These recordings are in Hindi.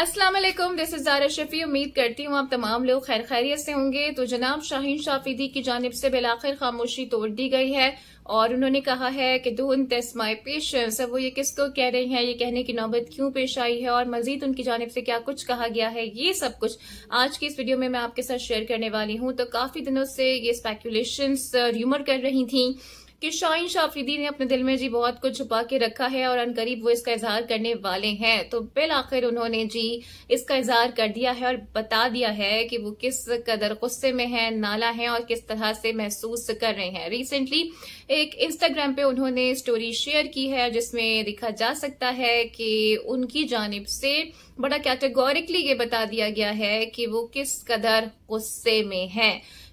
असलम दिस इज़ जारा शफी उम्मीद करती हूँ आप तमाम लोग खैर खैरियत से होंगे तो जनाब शाहीन शाफिदी की जानब से बिलाखिर खामोशी तोड़ दी गई है और उन्होंने कहा है कि डोंट टेस्ट माई पेशेंस वो ये किसको कह रही हैं ये कहने की नौबत क्यों पेश आई है और मजीद उनकी जानब से क्या कुछ कहा गया है ये सब कुछ आज की इस वीडियो में मैं आपके साथ शेयर करने वाली हूँ तो काफी दिनों से ये स्पेकुलेशन र्यूमर कर रही थी कि शाहिन शाह अफरीदी ने अपने दिल में जी बहुत कुछ छुपा के रखा है और अनकरीब वो इसका इजहार करने वाले हैं तो बिल आखिर उन्होंने जी इसका इजहार कर दिया है और बता दिया है कि वो किस कदर गुस्से में है नाला है और किस तरह से महसूस कर रहे हैं रिसेंटली एक इंस्टाग्राम पे उन्होंने स्टोरी शेयर की है जिसमें देखा जा सकता है कि उनकी जानब से बड़ा कैटेगोरिकली ये बता दिया गया है कि वो किस कदर गुस्से में है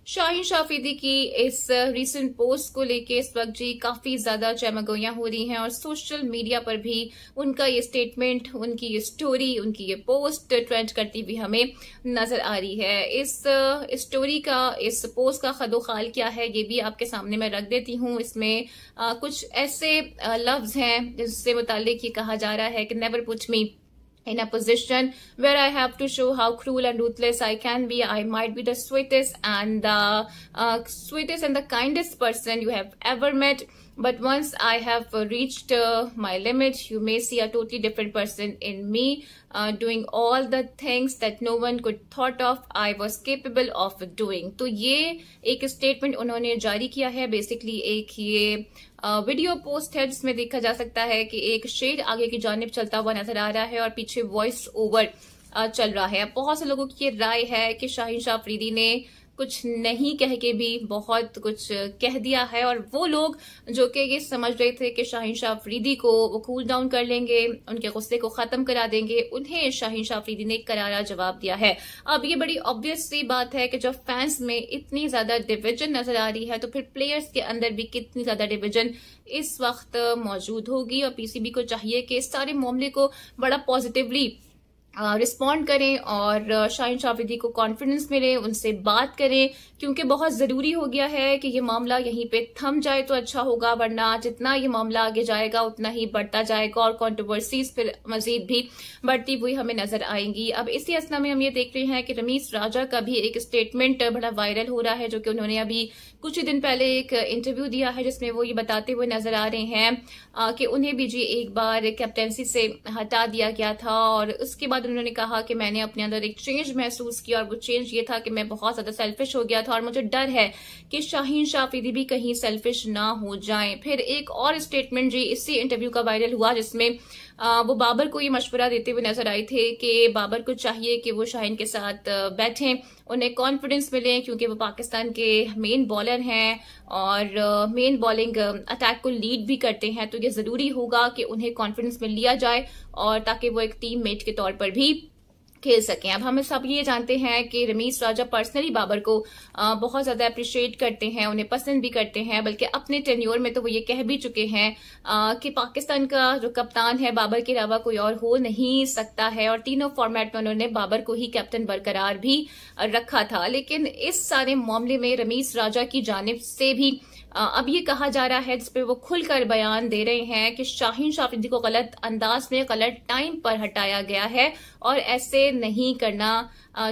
शाहिन शाफिदी की इस रीसेंट पोस्ट को लेके इस वक्त जी काफी ज्यादा चैमगोयां हो रही हैं और सोशल मीडिया पर भी उनका ये स्टेटमेंट उनकी ये स्टोरी उनकी ये पोस्ट ट्रेंड करती हुई हमें नजर आ रही है इस स्टोरी का इस पोस्ट का खदोखाल क्या है ये भी आपके सामने मैं रख देती हूँ इसमें आ, कुछ ऐसे लफ्ज हैं जिससे मुतालिक ये कहा जा रहा है कि never push me in a position where I have to show how cruel and ruthless I can be. I might be the sweetest and the uh, sweetest and the kindest person you have ever met. but once i have reached uh, my limit you may see a totally different person in me uh, doing all the things that no one could thought of i was capable of doing to ye ek statement unhone jari kiya hai basically ek ye video post है जिसमें देखा जा सकता है कि एक शेर आगे की जानब चलता हुआ नजर आ रहा है और पीछे वॉइस ओवर चल रहा है बहुत से लोगों की ये राय है कि शाहिशाह शाह फरीदी ने कुछ नहीं कह के भी बहुत कुछ कह दिया है और वो लोग जो कि ये समझ रहे थे कि शाहिन शाह अफरीदी को वो कूल डाउन कर लेंगे उनके गुस्से को ख़त्म करा देंगे उन्हें शाहिन शाह अफरीदी ने करारा जवाब दिया है अब ये बड़ी ऑब्वियस सी बात है कि जब फैंस में इतनी ज़्यादा डिविजन नज़र आ रही है तो फिर प्लेयर्स के अंदर भी कितनी ज़्यादा डिविजन इस वक्त मौजूद होगी और पीसीबी को चाहिए कि इस सारे मामले को बड़ा पॉजिटिवली रिस्पॉन्ड करें और शाहिन शाविदी को कॉन्फिडेंस मिले उनसे बात करें क्योंकि बहुत ज़रूरी हो गया है कि ये मामला यहीं पे थम जाए तो अच्छा होगा वरना जितना ये मामला आगे जाएगा उतना ही बढ़ता जाएगा और कॉन्ट्रोवर्सीज फिर मजीद भी बढ़ती हुई हमें नजर आएंगी अब इसी असना में हम ये देख रहे हैं कि रमीश राजा का भी एक स्टेटमेंट बड़ा वायरल हो रहा है जो कि उन्होंने अभी कुछ ही दिन पहले एक इंटरव्यू दिया है जिसमें वो ये बताते हुए नजर आ रहे हैं कि उन्हें भी जी एक बार कैप्टनसी से हटा दिया गया था और उसके बाद बाद उन्होंने कहा कि मैंने अपने अंदर एक चेंज महसूस किया और वो चेंज ये था कि मैं बहुत ज्यादा सेल्फिश हो गया था और मुझे डर है कि शाहीन शाफिदी भी कहीं सेल्फिश ना हो जाए फिर एक और स्टेटमेंट जी इसी इंटरव्यू का वायरल हुआ जिसमें वो बाबर को ये मशवरा देते हुए नजर आए थे कि बाबर को चाहिए कि वो शाहिन के साथ बैठें उन्हें कॉन्फिडेंस मिले क्योंकि वो पाकिस्तान के मेन बॉलर हैं और मेन बॉलिंग अटैक को लीड भी करते हैं तो ये ज़रूरी होगा कि उन्हें कॉन्फिडेंस में लिया जाए और ताकि वो एक टीम मेट के तौर पर भी खेल सकें अब हम सब ये जानते हैं कि रमेश राजा पर्सनली बाबर को बहुत ज़्यादा अप्रिशिएट करते हैं उन्हें पसंद भी करते हैं बल्कि अपने टेन्योर में तो वो ये कह भी चुके हैं कि पाकिस्तान का जो कप्तान है बाबर के अलावा कोई और हो नहीं सकता है और तीनों फॉर्मेट में उन्होंने बाबर को ही कैप्टन बरकरार भी रखा था लेकिन इस सारे मामले में रमेश राजा की जानब से भी अब ये कहा जा रहा है जिसपे वो खुलकर बयान दे रहे हैं कि शाहीन शाफिदी को गलत अंदाज में गलत टाइम पर हटाया गया है और ऐसे नहीं करना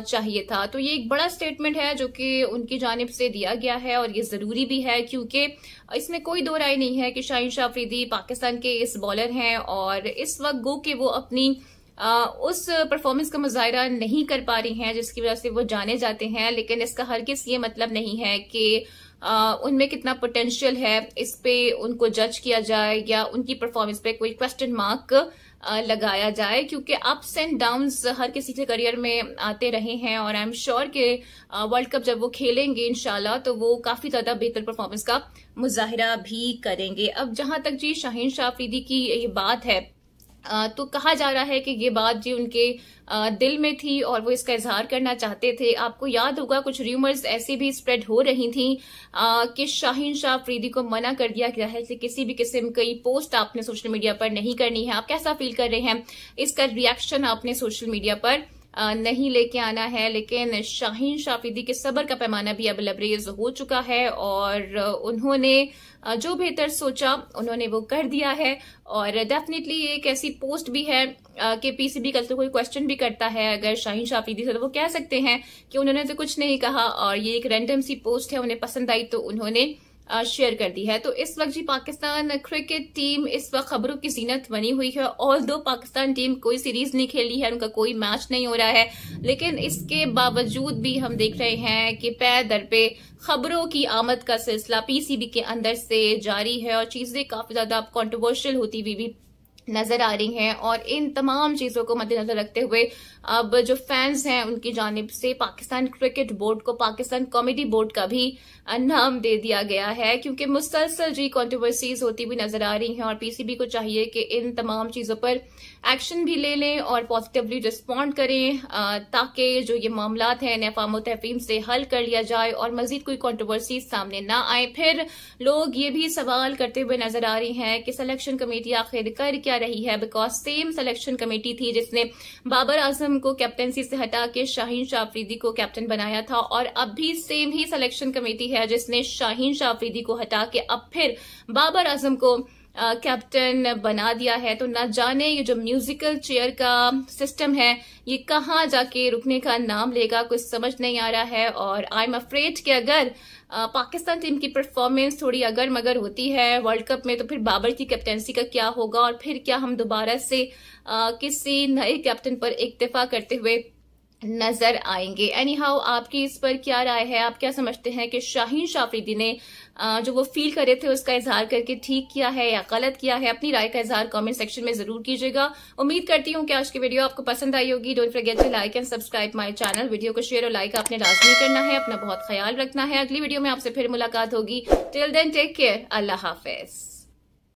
चाहिए था तो ये एक बड़ा स्टेटमेंट है जो कि उनकी जानब से दिया गया है और ये ज़रूरी भी है क्योंकि इसमें कोई दो राय नहीं है कि शाहीन शाफिदी पाकिस्तान के इस बॉलर हैं और इस वक्त गो कि वो अपनी आ, उस परफॉर्मेंस का मुजाहरा नहीं कर पा रही हैं जिसकी वजह से वो जाने जाते हैं लेकिन इसका हर किस ये मतलब नहीं है कि उनमें कितना पोटेंशियल है इस पे उनको जज किया जाए या उनकी परफॉर्मेंस पे कोई क्वेश्चन मार्क लगाया जाए क्योंकि अप्स एंड डाउन्स हर किसी के करियर में आते रहे हैं और आई एम श्योर कि वर्ल्ड कप जब वो खेलेंगे इनशाला तो वो काफी ज्यादा बेहतर परफॉर्मेंस का मुजाहरा भी करेंगे अब जहां तक जी शाहीन शाफरीदी की ये बात है तो कहा जा रहा है कि ये बात जी उनके दिल में थी और वो इसका इजहार करना चाहते थे आपको याद होगा कुछ र्यूमर्स ऐसी भी स्प्रेड हो रही थी कि शाहीन शाह फ्रीदी को मना कर दिया गया है कि किसी भी किस्म की पोस्ट आपने सोशल मीडिया पर नहीं करनी है आप कैसा फील कर रहे हैं इसका रिएक्शन आपने सोशल मीडिया पर नहीं लेके आना है लेकिन शाहीन शाफिदी के सबर का पैमाना भी अब लबरेज हो चुका है और उन्होंने जो बेहतर सोचा उन्होंने वो कर दिया है और डेफिनेटली एक ऐसी पोस्ट भी है कि पीसीबी कल तो कोई क्वेश्चन भी करता है अगर शाहीन शाफिदी से तो वो कह सकते हैं कि उन्होंने तो कुछ नहीं कहा और ये एक रैंडम सी पोस्ट है उन्हें पसंद आई तो उन्होंने शेयर कर दी है तो इस वक्त जी पाकिस्तान क्रिकेट टीम इस वक्त खबरों की जीनत बनी हुई है ऑल दो पाकिस्तान टीम कोई सीरीज नहीं खेली है उनका कोई मैच नहीं हो रहा है लेकिन इसके बावजूद भी हम देख रहे हैं कि पै दर पे खबरों की आमद का सिलसिला पीसीबी के अंदर से जारी है और चीजें काफी ज्यादा अब कॉन्ट्रोवर्शियल होती हुई भी नजर आ रही हैं और इन तमाम चीजों को मद्देनजर रखते हुए अब जो फैंस हैं उनकी जानब से पाकिस्तान क्रिकेट बोर्ड को पाकिस्तान कॉमेडी बोर्ड का भी नाम दे दिया गया है क्योंकि मुसलसल जी कॉन्ट्रोवर्सीज होती हुई नजर आ रही हैं और पीसीबी को चाहिए कि इन तमाम चीजों पर एक्शन भी ले लें और पॉजिटिवली रिस्पॉन्ड करें ताकि जो ये मामला हैं नफाम तहफीम से हल कर लिया जाए और मजीद कोई कॉन्ट्रोवर्सीज सामने ना आए फिर लोग ये भी सवाल करते हुए नजर आ रही हैं कि सलेक्शन कमेटी आखिर कर क्या रही है बिकॉज सेम सिलेक्शन कमेटी थी जिसने बाबर आजम को कैप्टनसी से हटा के शाहीन शाफरीदी को कैप्टन बनाया था और अब भी सेम ही सिलेक्शन कमेटी है जिसने शाहीन शाफरीदी को हटा के अब फिर बाबर आजम को कैप्टन बना दिया है तो ना जाने ये जो म्यूजिकल चेयर का सिस्टम है ये कहाँ जाके रुकने का नाम लेगा कुछ समझ नहीं आ रहा है और आई एम अफ्रेड कि अगर पाकिस्तान टीम की परफॉर्मेंस थोड़ी अगर मगर होती है वर्ल्ड कप में तो फिर बाबर की कैप्टनसी का क्या होगा और फिर क्या हम दोबारा से आ, किसी नए कैप्टन पर इक्तफा करते हुए नजर आएंगे एनी हाउ आपकी इस पर क्या राय है आप क्या समझते हैं कि शाहीन शाफरीदी ने जो वो फील करे थे उसका इजहार करके ठीक किया है या गलत किया है अपनी राय का इजहार कमेंट सेक्शन में जरूर कीजिएगा उम्मीद करती हूँ कि आज की वीडियो आपको पसंद आई होगी don't forget to like and subscribe my channel video को शेयर और लाइक आपने लाजमी करना है अपना बहुत ख्याल रखना है अगली वीडियो में आपसे फिर मुलाकात होगी टिल देन टेक केयर अल्लाह हाफिज़